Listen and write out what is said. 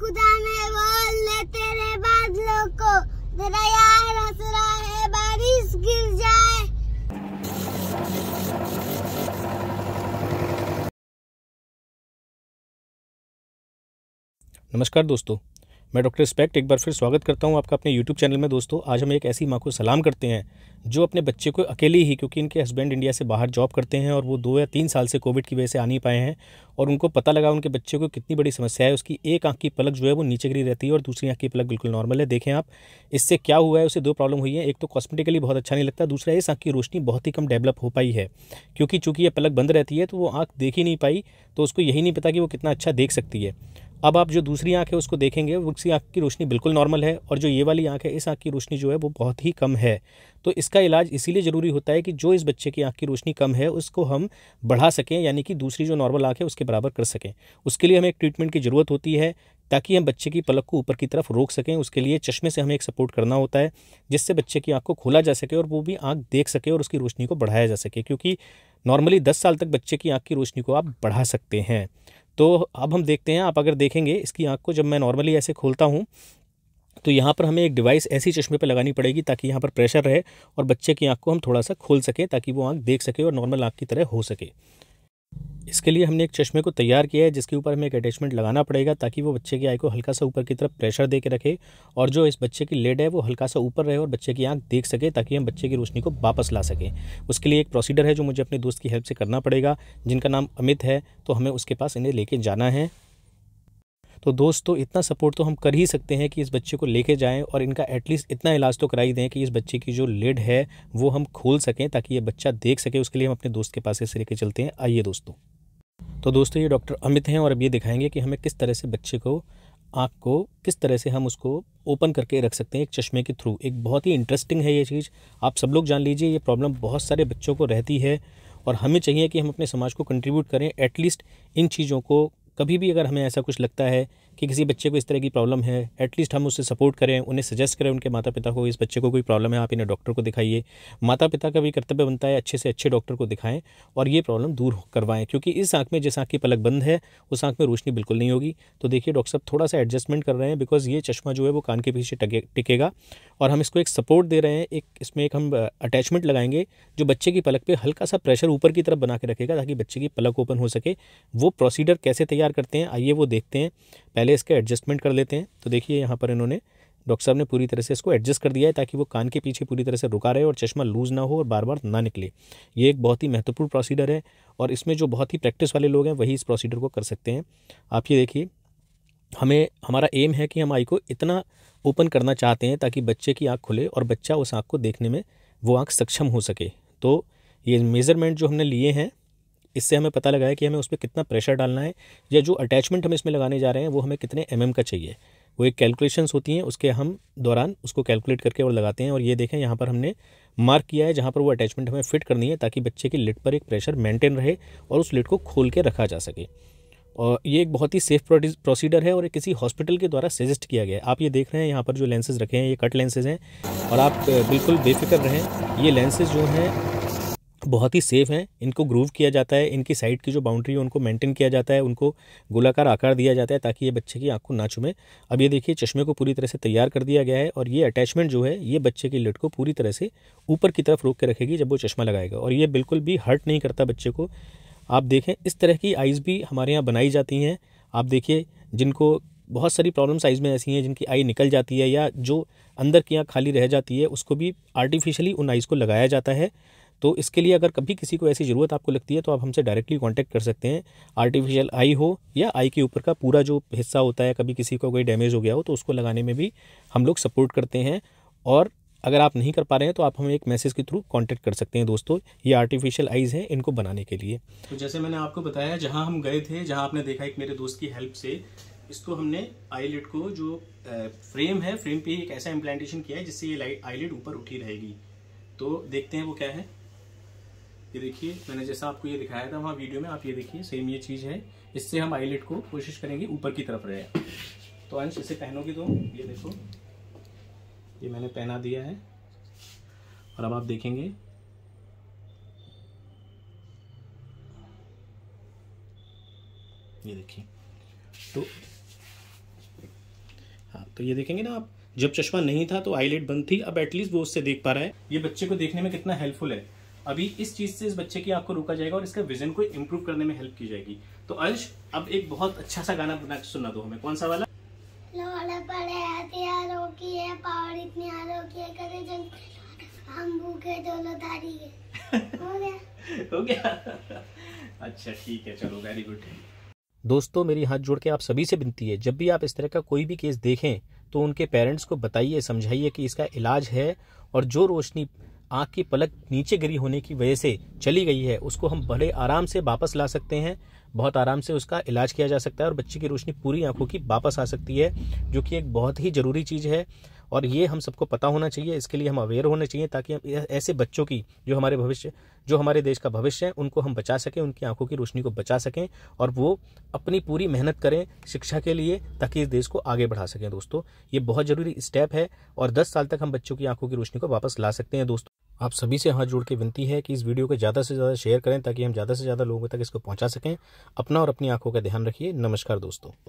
खुदा ने बोल ले तेरे बादलों को तेरा यार है बारिश गिर जाए नमस्कार दोस्तों मैं डॉक्टर रिस्पेक्ट एक बार फिर स्वागत करता हूँ आपका अपने यूट्यूब चैनल में दोस्तों आज हम एक ऐसी माँ को सलाम करते हैं जो अपने बच्चे को अकेले ही क्योंकि इनके हस्बैंड इंडिया से बाहर जॉब करते हैं और वो दो या तीन साल से कोविड की वजह से आ नहीं पाए हैं और उनको पता लगा उनके बच्चे को कितनी बड़ी समस्या है उसकी एक आँख की पलक जो है वो नीचे गिरी रहती है और दूसरी आँख की पलक बिल्कुल नॉर्मल है देखें आप इससे क्या हुआ है उसे दो प्रॉब्लम हुई है एक तो कॉस्मेटिकली बहुत अच्छा नहीं लगता दूसरा इस आँख की रोशनी बहुत ही कम डेवलप हो पाई है क्योंकि चूँकि ये पलक बंद रहती है तो वो आँख देख ही नहीं पाई तो उसको यही नहीं पता कि वो कितना अच्छा देख सकती है अब आप जो दूसरी आँख है उसको देखेंगे उसकी आँख की रोशनी बिल्कुल नॉर्मल है और जो ये वाली आंख है इस आँख की रोशनी जो है वो बहुत ही कम है तो इसका इलाज इसीलिए ज़रूरी होता है कि जो इस बच्चे की आँख की रोशनी कम है उसको हम बढ़ा सकें यानी कि दूसरी जो नॉर्मल आँख है उसके बराबर कर सकें उसके लिए हमें एक ट्रीटमेंट की ज़रूरत होती है ताकि हम बच्चे की पलक को ऊपर की तरफ रोक सकें उसके लिए चश्मे से हमें एक सपोर्ट करना होता है जिससे बच्चे की आँख को खोला जा सके और वो भी आँख देख सके और उसकी रोशनी को बढ़ाया जा सके क्योंकि नॉर्मली दस साल तक बच्चे की आँख की रोशनी को आप बढ़ा सकते हैं तो अब हम देखते हैं आप अगर देखेंगे इसकी आँख को जब मैं नॉर्मली ऐसे खोलता हूँ तो यहाँ पर हमें एक डिवाइस ऐसी चश्मे पर लगानी पड़ेगी ताकि यहाँ पर प्रेशर रहे और बच्चे की आँख को हम थोड़ा सा खोल सकें ताकि वो आँख देख सके और नॉर्मल आँख की तरह हो सके इसके लिए हमने एक चश्मे को तैयार किया है जिसके ऊपर हमें एक अटैचमेंट लगाना पड़ेगा ताकि वो बच्चे की आई को हल्का सा ऊपर की तरफ प्रेशर दे के रखे और जो इस बच्चे की लेड है वो हल्का सा ऊपर रहे और बच्चे की आंख देख सके ताकि हम बच्चे की रोशनी को वापस ला सकें उसके लिए एक प्रोसीडर है जो मुझे अपने दोस्त की हेल्प से करना पड़ेगा जिनका नाम अमित है तो हमें उसके पास इन्हें लेके जाना है तो दोस्तों इतना सपोर्ट तो हम कर ही सकते हैं कि इस बच्चे को लेके जाएं और इनका एटलीस्ट इतना इलाज तो कराई दें कि इस बच्चे की जो लेड है वो हम खोल सकें ताकि ये बच्चा देख सके उसके लिए हम अपने दोस्त के पास इसे लेके चलते हैं आइए दोस्तों तो दोस्तों ये डॉक्टर अमित हैं और अब ये दिखाएंगे कि हमें किस तरह से बच्चे को आँख को किस तरह से हम उसको ओपन करके रख सकते हैं एक चश्मे के थ्रू एक बहुत ही इंटरेस्टिंग है ये चीज़ आप सब लोग जान लीजिए ये प्रॉब्लम बहुत सारे बच्चों को रहती है और हमें चाहिए कि हम अपने समाज को कंट्रीब्यूट करें एटलीस्ट इन चीज़ों को कभी भी अगर हमें ऐसा कुछ लगता है कि किसी बच्चे को इस तरह की प्रॉब्लम है एटलीस्ट हम उससे सपोर्ट करें उन्हें सजेस्ट करें उनके माता पिता को इस बच्चे को कोई प्रॉब्लम है आप इन्हें डॉक्टर को दिखाइए माता पिता का भी कर्तव्य बनता है अच्छे से अच्छे डॉक्टर को दिखाएं और ये प्रॉब्लम दूर करवाएं क्योंकि इस आँख में जिस आँख की पलक बंद है उस आँख में रोशनी बिल्कुल नहीं होगी तो देखिए डॉक्टर साहब थोड़ा सा एडजस्टमेंट कर रहे हैं बिकॉज ये चश्मा जो है वो कान के पीछे टिकेगा और हम इसको एक सपोर्ट दे रहे हैं एक इसमें एक हम अटैचमेंट लगाएंगे जो बच्चे की पलक पर हल्का सा प्रेशर ऊपर की तरफ बना के रखेगा ताकि बच्चे की पलक ओपन हो सके वो प्रोसीडर कैसे तैयार करते हैं आइए वो देखते हैं पहले इसका एडजस्टमेंट कर लेते हैं तो देखिए यहाँ पर इन्होंने डॉक्टर साहब ने पूरी तरह से इसको एडजस्ट कर दिया है ताकि वो कान के पीछे पूरी तरह से रुका रहे और चश्मा लूज़ ना हो और बार बार ना निकले ये एक बहुत ही महत्वपूर्ण प्रोसीडर है और इसमें जो बहुत ही प्रैक्टिस वाले लोग हैं वही इस प्रोसीडर को कर सकते हैं आप ये देखिए हमें हमारा एम है कि हम आई को इतना ओपन करना चाहते हैं ताकि बच्चे की आँख खुले और बच्चा उस आँख को देखने में वो आँख सक्षम हो सके तो ये मेज़रमेंट जो हमने लिए हैं इससे हमें पता लगा है कि हमें उस पर कितना प्रेशर डालना है या जो अटैचमेंट हम इसमें लगाने जा रहे हैं वो हमें कितने एम का चाहिए वो एक कैलकुलेशन होती हैं उसके हम दौरान उसको कैलकुलेट करके और लगाते हैं और ये देखें यहाँ पर हमने मार्क किया है जहाँ पर वो अटैचमेंट हमें फिट करनी है ताकि बच्चे की लिट पर एक प्रेशर मेंटेन रहे और उस लिट को खोल के रखा जा सके और ये एक बहुत ही सेफ प्रोसीडर है और किसी हॉस्पिटल के द्वारा सजेस्ट किया गया है आप ये देख रहे हैं यहाँ पर जो लेंसेज रखे हैं ये कट लेंसेज हैं और आप बिल्कुल बेफिक्र रहें ये लेंसेज जो हैं बहुत ही सेफ हैं इनको ग्रूव किया जाता है इनकी साइड की जो बाउंड्री है उनको मेंटेन किया जाता है उनको गोलाकार आकार दिया जाता है ताकि ये बच्चे की आंख को ना चुमे अब ये देखिए चश्मे को पूरी तरह से तैयार कर दिया गया है और ये अटैचमेंट जो है ये बच्चे की लट को पूरी तरह से ऊपर की तरफ रोक के रखेगी जब वो चश्मा लगाएगा और ये बिल्कुल भी हर्ट नहीं करता बच्चे को आप देखें इस तरह की आइज़ भी हमारे यहाँ बनाई जाती हैं आप देखिए जिनको बहुत सारी प्रॉब्लम्स आइज़ में ऐसी हैं जिनकी आई निकल जाती है या जो अंदर की आँख खाली रह जाती है उसको भी आर्टिफिशियली उन आइज़ को लगाया जाता है तो इसके लिए अगर कभी किसी को ऐसी ज़रूरत आपको लगती है तो आप हमसे डायरेक्टली कॉन्टैक्ट कर सकते हैं आर्टिफिशियल आई हो या आई के ऊपर का पूरा जो हिस्सा होता है कभी किसी को कोई डैमेज हो गया हो तो उसको लगाने में भी हम लोग सपोर्ट करते हैं और अगर आप नहीं कर पा रहे हैं तो आप हमें एक मैसेज के थ्रू कांटेक्ट कर सकते हैं दोस्तों ये आर्टिफिशियल आइज़ हैं इनको बनाने के लिए तो जैसे मैंने आपको बताया जहाँ हम गए थे जहाँ आपने देखा एक मेरे दोस्त की हेल्प से इसको हमने आईलेट को जो फ्रेम है फ्रेम पे एक ऐसा इम्प्लांटेशन किया है जिससे ये आईलेट ऊपर उठी रहेगी तो देखते हैं वो क्या है ये देखिए मैंने जैसा आपको ये दिखाया था वहाँ वीडियो में आप ये देखिए सेम ये चीज़ है इससे हम आईलेट को कोशिश करेंगे ऊपर की तरफ रहे तो अंश इसे पहनोगे तो ये देखो ये मैंने पहना दिया है और अब आप देखेंगे ये देखिए तो हाँ तो ये देखेंगे ना आप जब चश्मा नहीं था तो आईलेट बंद थी अब एटलीस्ट वो उससे देख पा रहा है ये बच्चे को देखने में कितना हेल्पफुल है अभी इस चीज से इस बच्चे की आपको रोका जाएगा और इसका विजन को इम्प्रूव करने में हेल्प की जाएगी तो अंश अब एक बहुत अच्छा सा गाना बना सुना दो हमें कौन सा वाला अच्छा ठीक है चलो वेरी गुड दोस्तों मेरी हाथ जोड़ के आप सभी से बिनती है जब भी आप इस तरह का कोई भी केस देखें तो उनके पेरेंट्स को बताइए समझाइए कि इसका इलाज है और जो रोशनी आँख की पलक नीचे गिरी होने की वजह से चली गई है उसको हम बड़े आराम से वापस ला सकते हैं बहुत आराम से उसका इलाज किया जा सकता है और बच्चे की रोशनी पूरी आंखों की वापस आ सकती है जो कि एक बहुत ही ज़रूरी चीज़ है और ये हम सबको पता होना चाहिए इसके लिए हम अवेयर होना चाहिए ताकि हम ऐसे बच्चों की जो हमारे भविष्य जो हमारे देश का भविष्य है उनको हम बचा सकें उनकी आंखों की रोशनी को बचा सकें और वो अपनी पूरी मेहनत करें शिक्षा के लिए ताकि इस देश को आगे बढ़ा सकें दोस्तों ये बहुत ज़रूरी स्टेप है और दस साल तक हम बच्चों की आंखों की रोशनी को वापस ला सकते हैं दोस्तों आप सभी से हाथ जोड़ के विनती है कि इस वीडियो को ज़्यादा से ज़्यादा शेयर करें ताकि हम ज़्यादा से ज़्यादा लोगों तक इसको पहुँचा सकें अपना और अपनी आंखों का ध्यान रखिए नमस्कार दोस्तों